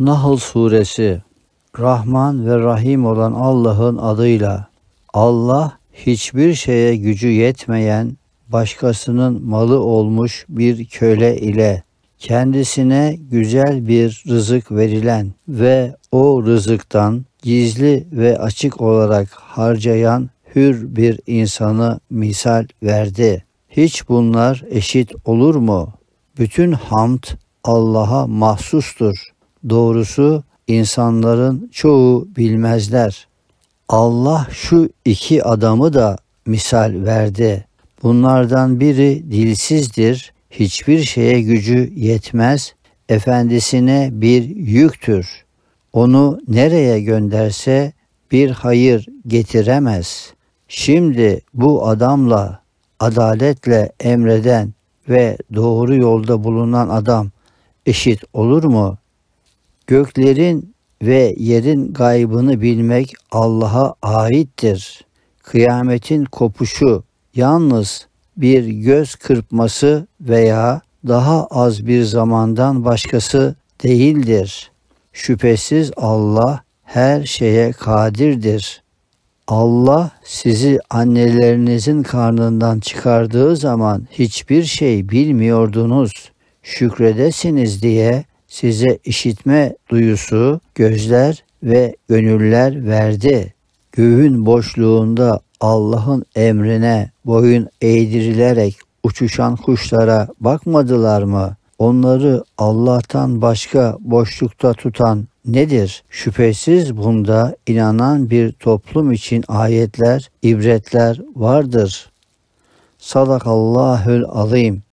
Nahl Suresi Rahman ve Rahim olan Allah'ın adıyla Allah hiçbir şeye gücü yetmeyen başkasının malı olmuş bir köle ile kendisine güzel bir rızık verilen ve o rızıktan gizli ve açık olarak harcayan hür bir insanı misal verdi. Hiç bunlar eşit olur mu? Bütün hamd Allah'a mahsustur. Doğrusu insanların çoğu bilmezler. Allah şu iki adamı da misal verdi. Bunlardan biri dilsizdir, hiçbir şeye gücü yetmez, efendisine bir yüktür. Onu nereye gönderse bir hayır getiremez. Şimdi bu adamla adaletle emreden ve doğru yolda bulunan adam eşit olur mu? Göklerin ve yerin gaybını bilmek Allah'a aittir. Kıyametin kopuşu yalnız bir göz kırpması veya daha az bir zamandan başkası değildir. Şüphesiz Allah her şeye kadirdir. Allah sizi annelerinizin karnından çıkardığı zaman hiçbir şey bilmiyordunuz. Şükredesiniz diye size işitme duyusu, gözler ve gönüller verdi. Göğün boşluğunda Allah'ın emrine boyun eğdirilerek uçuşan kuşlara bakmadılar mı? Onları Allah'tan başka boşlukta tutan nedir? Şüphesiz bunda inanan bir toplum için ayetler, ibretler vardır. Sadakallahül azim.